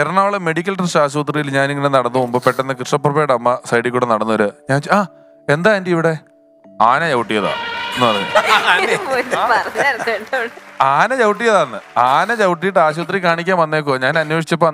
Ernakulam medical trust ആശുപത്രിയിൽ ഞാനിങ്ങനെ നടന്നു മുമ്പ് പെട്ടെന്ന് കൃഷ്ണപ്രഭയുടെ അമ്മ സൈഡിൽ കൂടെ നടന്നു വരിക ഞാൻ ആ എന്താ ആന്റി ഇവിടെ ആന ചവിട്ടിയതാ എന്ന് പറഞ്ഞു ആന ചവിട്ടിയതാന്ന് ആന ചവിട്ടിയിട്ട് ആശുപത്രി കാണിക്കാൻ വന്നേക്കോ ഞാൻ അന്വേഷിച്ചപ്പോ